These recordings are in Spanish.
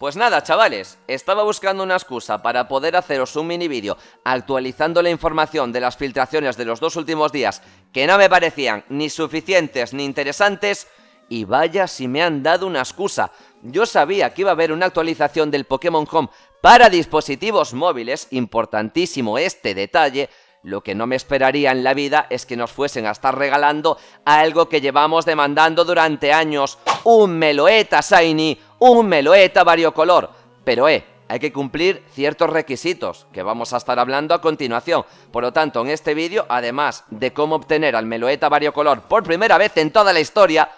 Pues nada, chavales, estaba buscando una excusa para poder haceros un mini vídeo actualizando la información de las filtraciones de los dos últimos días que no me parecían ni suficientes ni interesantes y vaya si me han dado una excusa. Yo sabía que iba a haber una actualización del Pokémon Home para dispositivos móviles, importantísimo este detalle, lo que no me esperaría en la vida es que nos fuesen a estar regalando algo que llevamos demandando durante años, un Meloeta Shiny un meloeta variocolor. Pero, eh, hay que cumplir ciertos requisitos que vamos a estar hablando a continuación. Por lo tanto, en este vídeo, además de cómo obtener al meloeta variocolor por primera vez en toda la historia...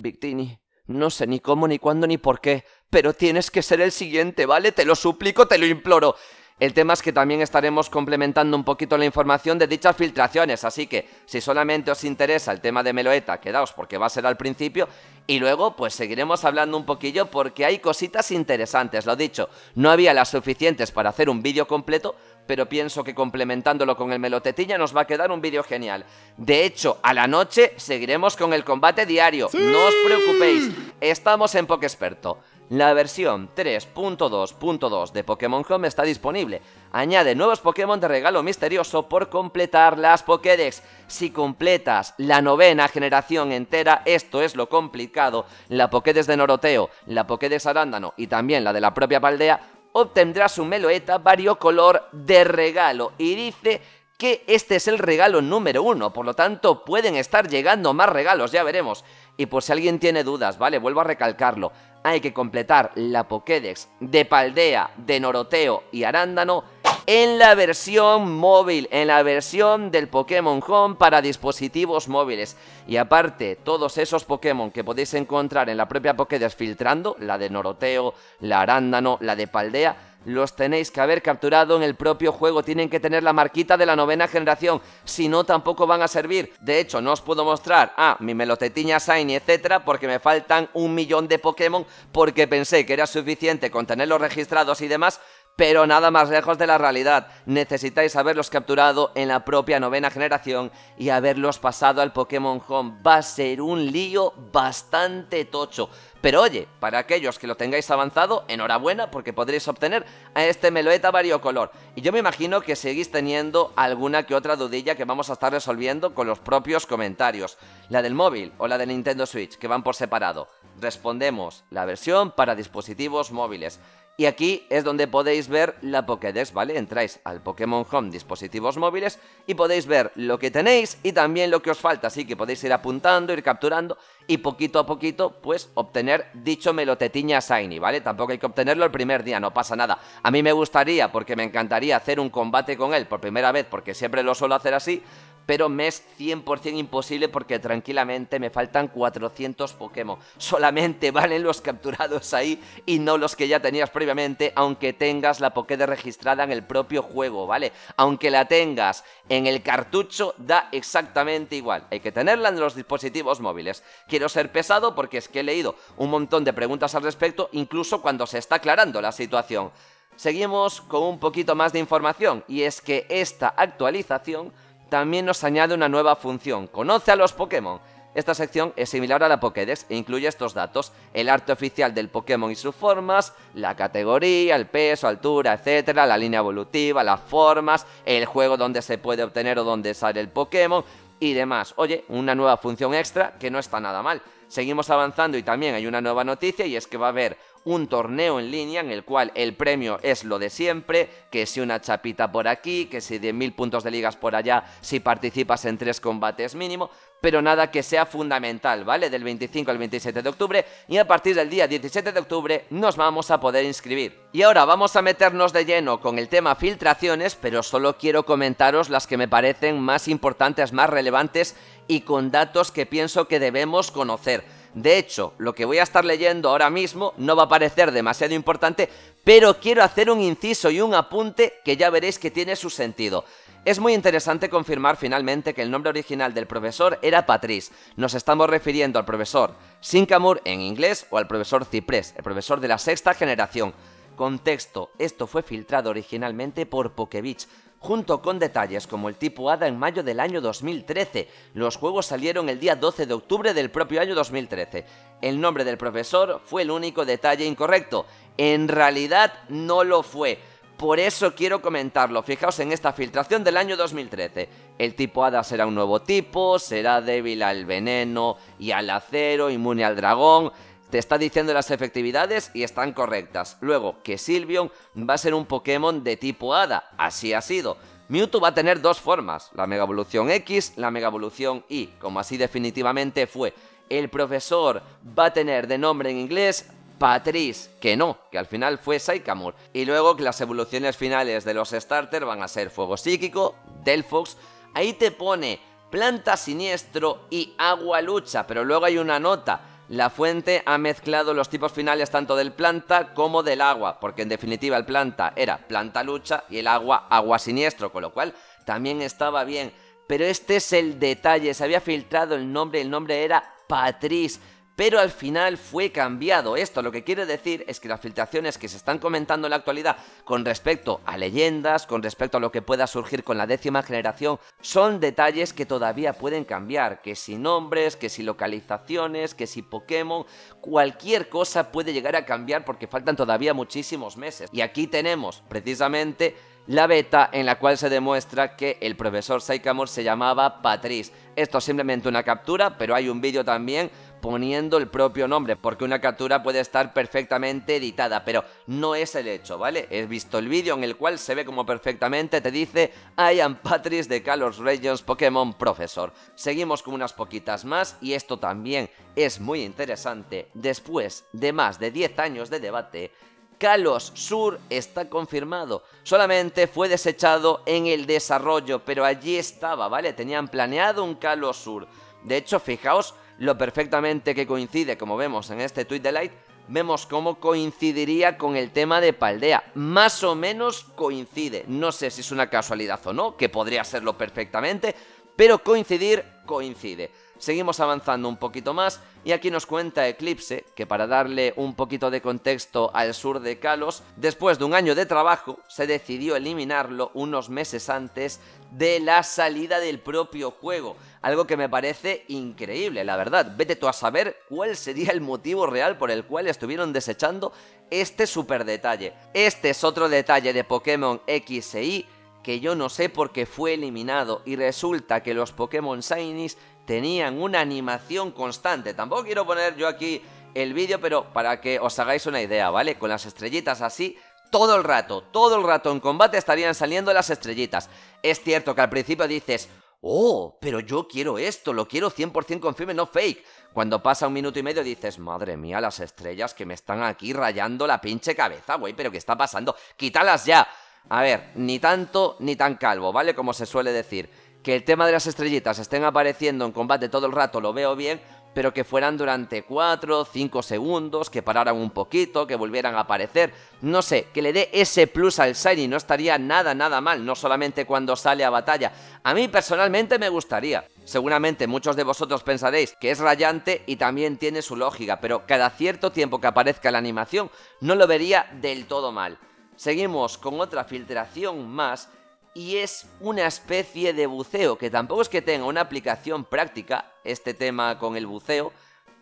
Victini, no sé ni cómo, ni cuándo, ni por qué, pero tienes que ser el siguiente, ¿vale? Te lo suplico, te lo imploro. El tema es que también estaremos complementando un poquito la información de dichas filtraciones, así que si solamente os interesa el tema de Meloeta, quedaos porque va a ser al principio y luego pues seguiremos hablando un poquillo porque hay cositas interesantes, lo dicho, no había las suficientes para hacer un vídeo completo, pero pienso que complementándolo con el melotetilla nos va a quedar un vídeo genial. De hecho, a la noche seguiremos con el combate diario, no os preocupéis, estamos en Poke Experto. La versión 3.2.2 de Pokémon Home está disponible. Añade nuevos Pokémon de regalo misterioso por completar las Pokédex. Si completas la novena generación entera, esto es lo complicado, la Pokédex de Noroteo, la Pokédex Arándano y también la de la propia Paldea, obtendrás un Meloeta variocolor de regalo y dice que este es el regalo número uno, por lo tanto pueden estar llegando más regalos, ya veremos. Y por si alguien tiene dudas, vale, vuelvo a recalcarlo, hay que completar la Pokédex de Paldea, de Noroteo y Arándano en la versión móvil, en la versión del Pokémon Home para dispositivos móviles. Y aparte, todos esos Pokémon que podéis encontrar en la propia Pokédex filtrando, la de Noroteo, la Arándano, la de Paldea, los tenéis que haber capturado en el propio juego, tienen que tener la marquita de la novena generación, si no tampoco van a servir. De hecho, no os puedo mostrar a mi melotetiña Shiny, etcétera, porque me faltan un millón de Pokémon, porque pensé que era suficiente con tenerlos registrados y demás, pero nada más lejos de la realidad. Necesitáis haberlos capturado en la propia novena generación y haberlos pasado al Pokémon Home. Va a ser un lío bastante tocho. Pero oye, para aquellos que lo tengáis avanzado, enhorabuena porque podréis obtener a este Meloeta variocolor. Y yo me imagino que seguís teniendo alguna que otra dudilla que vamos a estar resolviendo con los propios comentarios. La del móvil o la de Nintendo Switch, que van por separado. Respondemos la versión para dispositivos móviles. Y aquí es donde podéis ver la Pokédex, ¿vale? Entráis al Pokémon Home, dispositivos móviles, y podéis ver lo que tenéis y también lo que os falta. Así que podéis ir apuntando, ir capturando y poquito a poquito, pues, obtener dicho Melotetiña Shiny, ¿vale? Tampoco hay que obtenerlo el primer día, no pasa nada. A mí me gustaría, porque me encantaría hacer un combate con él por primera vez, porque siempre lo suelo hacer así, pero me es 100% imposible porque tranquilamente me faltan 400 Pokémon. Solamente valen los capturados ahí y no los que ya tenías previamente, aunque tengas la Pokédex registrada en el propio juego, ¿vale? Aunque la tengas en el cartucho, da exactamente igual. Hay que tenerla en los dispositivos móviles. Quiero ser pesado porque es que he leído un montón de preguntas al respecto, incluso cuando se está aclarando la situación. Seguimos con un poquito más de información y es que esta actualización también nos añade una nueva función, conoce a los Pokémon. Esta sección es similar a la Pokédex e incluye estos datos, el arte oficial del Pokémon y sus formas, la categoría, el peso, altura, etcétera, la línea evolutiva, las formas, el juego donde se puede obtener o donde sale el Pokémon y demás. Oye, una nueva función extra que no está nada mal. Seguimos avanzando y también hay una nueva noticia y es que va a haber un torneo en línea en el cual el premio es lo de siempre, que si una chapita por aquí, que si 10.000 puntos de ligas por allá, si participas en tres combates mínimo, pero nada que sea fundamental, ¿vale? Del 25 al 27 de octubre y a partir del día 17 de octubre nos vamos a poder inscribir. Y ahora vamos a meternos de lleno con el tema filtraciones, pero solo quiero comentaros las que me parecen más importantes, más relevantes y con datos que pienso que debemos conocer. De hecho, lo que voy a estar leyendo ahora mismo no va a parecer demasiado importante, pero quiero hacer un inciso y un apunte que ya veréis que tiene su sentido. Es muy interesante confirmar finalmente que el nombre original del profesor era Patrice. Nos estamos refiriendo al profesor Sinkamur en inglés o al profesor Ciprés, el profesor de la sexta generación. Contexto, esto fue filtrado originalmente por Pokevich, junto con detalles como el tipo Hada en mayo del año 2013. Los juegos salieron el día 12 de octubre del propio año 2013. El nombre del profesor fue el único detalle incorrecto. En realidad no lo fue. Por eso quiero comentarlo. Fijaos en esta filtración del año 2013. El tipo Hada será un nuevo tipo, será débil al veneno y al acero, inmune al dragón te está diciendo las efectividades y están correctas. Luego, que Silvion va a ser un Pokémon de tipo Hada, así ha sido. Mewtwo va a tener dos formas, la Mega Evolución X, la Mega Evolución Y, como así definitivamente fue. El profesor va a tener de nombre en inglés Patrice, que no, que al final fue Sycamore. Y luego que las evoluciones finales de los starters van a ser Fuego Psíquico, Delphox, ahí te pone Planta Siniestro y Agua Lucha, pero luego hay una nota la fuente ha mezclado los tipos finales tanto del planta como del agua, porque en definitiva el planta era planta lucha y el agua agua siniestro, con lo cual también estaba bien. Pero este es el detalle, se había filtrado el nombre, el nombre era Patrice pero al final fue cambiado. Esto lo que quiere decir es que las filtraciones que se están comentando en la actualidad con respecto a leyendas, con respecto a lo que pueda surgir con la décima generación, son detalles que todavía pueden cambiar, que si nombres, que si localizaciones, que si Pokémon, cualquier cosa puede llegar a cambiar porque faltan todavía muchísimos meses. Y aquí tenemos precisamente la beta en la cual se demuestra que el profesor Sycamore se llamaba Patrice. Esto es simplemente una captura, pero hay un vídeo también poniendo el propio nombre, porque una captura puede estar perfectamente editada, pero no es el hecho, ¿vale? He visto el vídeo en el cual se ve como perfectamente te dice I am Patrice de Kalos Regions Pokémon Professor. Seguimos con unas poquitas más y esto también es muy interesante. Después de más de 10 años de debate, Kalos Sur está confirmado. Solamente fue desechado en el desarrollo, pero allí estaba, ¿vale? Tenían planeado un Kalos Sur. De hecho, fijaos lo perfectamente que coincide, como vemos en este tweet de Light, vemos cómo coincidiría con el tema de Paldea. Más o menos coincide. No sé si es una casualidad o no, que podría serlo perfectamente, pero coincidir coincide. Seguimos avanzando un poquito más y aquí nos cuenta Eclipse que para darle un poquito de contexto al sur de Kalos, después de un año de trabajo se decidió eliminarlo unos meses antes de la salida del propio juego, algo que me parece increíble, la verdad. Vete tú a saber cuál sería el motivo real por el cual estuvieron desechando este super detalle. Este es otro detalle de Pokémon X e Y que yo no sé por qué fue eliminado y resulta que los Pokémon Shinies tenían una animación constante. Tampoco quiero poner yo aquí el vídeo, pero para que os hagáis una idea, ¿vale? Con las estrellitas así, todo el rato, todo el rato en combate estarían saliendo las estrellitas. Es cierto que al principio dices, oh, pero yo quiero esto, lo quiero 100% confirme, no fake. Cuando pasa un minuto y medio dices, madre mía, las estrellas que me están aquí rayando la pinche cabeza, güey, pero ¿qué está pasando? ¡Quítalas ya! A ver, ni tanto ni tan calvo, ¿vale? Como se suele decir que el tema de las estrellitas estén apareciendo en combate todo el rato lo veo bien, pero que fueran durante 4 5 segundos, que pararan un poquito, que volvieran a aparecer, no sé, que le dé ese plus al Shiny, no estaría nada, nada mal, no solamente cuando sale a batalla. A mí personalmente me gustaría. Seguramente muchos de vosotros pensaréis que es rayante y también tiene su lógica, pero cada cierto tiempo que aparezca la animación no lo vería del todo mal. Seguimos con otra filtración más y es una especie de buceo, que tampoco es que tenga una aplicación práctica este tema con el buceo,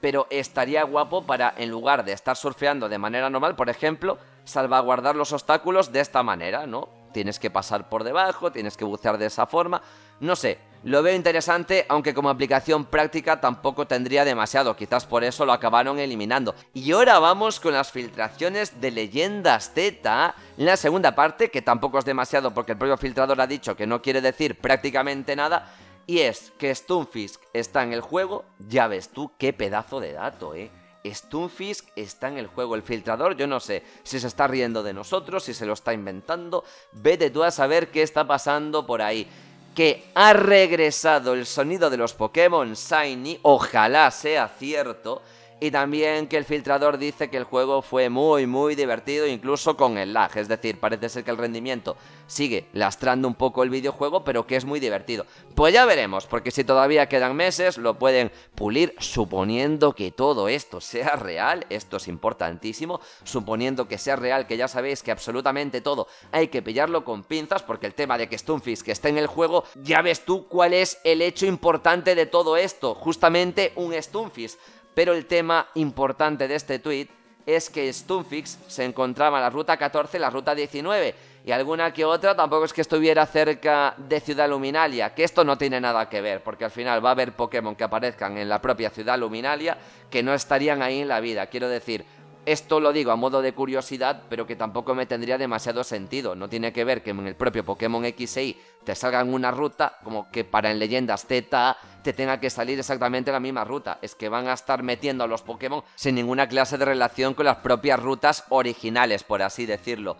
pero estaría guapo para, en lugar de estar surfeando de manera normal, por ejemplo, salvaguardar los obstáculos de esta manera, ¿no? Tienes que pasar por debajo, tienes que bucear de esa forma, no sé, lo veo interesante, aunque como aplicación práctica tampoco tendría demasiado, quizás por eso lo acabaron eliminando. Y ahora vamos con las filtraciones de Leyendas Z, la segunda parte, que tampoco es demasiado porque el propio filtrador ha dicho que no quiere decir prácticamente nada, y es que Stunfisk está en el juego, ya ves tú qué pedazo de dato, eh. Stunfisk está en el juego. El filtrador, yo no sé si se está riendo de nosotros, si se lo está inventando. Vete tú a saber qué está pasando por ahí que ha regresado el sonido de los Pokémon Shiny, ojalá sea cierto, y también que el filtrador dice que el juego fue muy muy divertido incluso con el lag, es decir, parece ser que el rendimiento sigue lastrando un poco el videojuego, pero que es muy divertido. Pues ya veremos, porque si todavía quedan meses lo pueden pulir suponiendo que todo esto sea real, esto es importantísimo, suponiendo que sea real, que ya sabéis que absolutamente todo hay que pillarlo con pinzas, porque el tema de que Stunfish esté en el juego, ya ves tú cuál es el hecho importante de todo esto, justamente un Stunfish pero el tema importante de este tweet es que Stunfix se encontraba en la ruta 14 la ruta 19 y alguna que otra tampoco es que estuviera cerca de Ciudad Luminalia, que esto no tiene nada que ver, porque al final va a haber Pokémon que aparezcan en la propia Ciudad Luminalia que no estarían ahí en la vida. Quiero decir, esto lo digo a modo de curiosidad, pero que tampoco me tendría demasiado sentido. No tiene que ver que en el propio Pokémon X Y te salgan una ruta, como que para en leyendas Z te tenga que salir exactamente la misma ruta. Es que van a estar metiendo a los Pokémon sin ninguna clase de relación con las propias rutas originales, por así decirlo.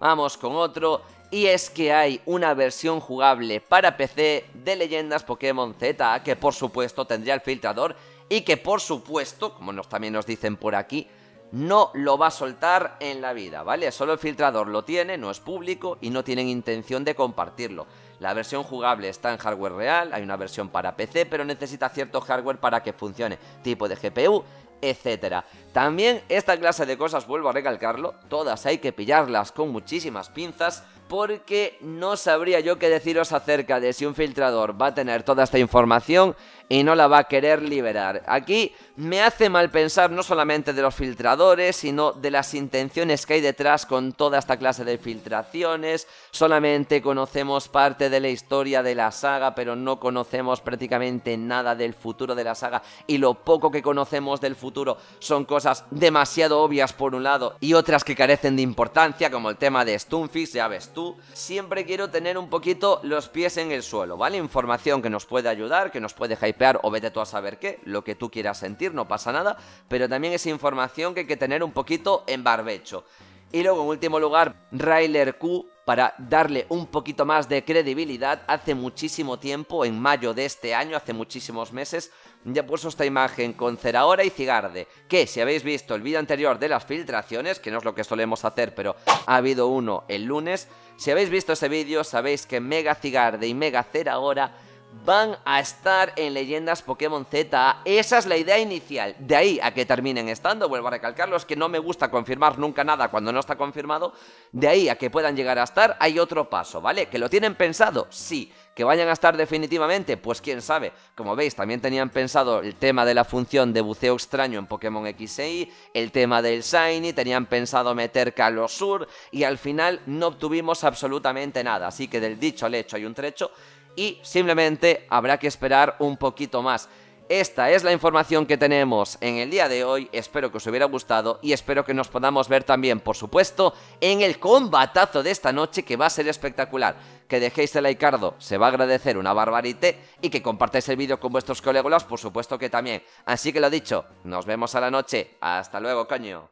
Vamos con otro, y es que hay una versión jugable para PC de Leyendas Pokémon Z, que por supuesto tendría el filtrador, y que por supuesto, como nos, también nos dicen por aquí, no lo va a soltar en la vida, ¿vale? Solo el filtrador lo tiene, no es público y no tienen intención de compartirlo. La versión jugable está en hardware real, hay una versión para PC, pero necesita cierto hardware para que funcione, tipo de GPU, etc. También esta clase de cosas, vuelvo a recalcarlo, todas hay que pillarlas con muchísimas pinzas porque no sabría yo qué deciros acerca de si un filtrador va a tener toda esta información y no la va a querer liberar. Aquí me hace mal pensar no solamente de los filtradores, sino de las intenciones que hay detrás con toda esta clase de filtraciones. Solamente conocemos parte de la historia de la saga, pero no conocemos prácticamente nada del futuro de la saga. Y lo poco que conocemos del futuro son cosas demasiado obvias por un lado y otras que carecen de importancia, como el tema de Stunfix, ya ves tú. Siempre quiero tener un poquito los pies en el suelo, ¿vale? Información que nos puede ayudar, que nos puede dejar o vete tú a saber qué, lo que tú quieras sentir, no pasa nada, pero también es información que hay que tener un poquito en barbecho. Y luego, en último lugar, Railer Q, para darle un poquito más de credibilidad, hace muchísimo tiempo, en mayo de este año, hace muchísimos meses, ya puso esta imagen con Ceraora y Cigarde, que si habéis visto el vídeo anterior de las filtraciones, que no es lo que solemos hacer, pero ha habido uno el lunes, si habéis visto ese vídeo sabéis que Mega Cigarde y Mega Ceraora van a estar en Leyendas Pokémon Z. Esa es la idea inicial. De ahí a que terminen estando, vuelvo a recalcarlos, que no me gusta confirmar nunca nada cuando no está confirmado. De ahí a que puedan llegar a estar, hay otro paso, ¿vale? ¿Que lo tienen pensado? Sí. ¿Que vayan a estar definitivamente? Pues quién sabe. Como veis, también tenían pensado el tema de la función de buceo extraño en Pokémon e Y... el tema del Shiny, tenían pensado meter Calosur y al final no obtuvimos absolutamente nada. Así que del dicho al hecho hay un trecho y simplemente habrá que esperar un poquito más. Esta es la información que tenemos en el día de hoy, espero que os hubiera gustado y espero que nos podamos ver también, por supuesto, en el combatazo de esta noche que va a ser espectacular. Que dejéis el like, se va a agradecer una barbarité y que compartáis el vídeo con vuestros colegas, por supuesto que también. Así que lo dicho, nos vemos a la noche, hasta luego coño.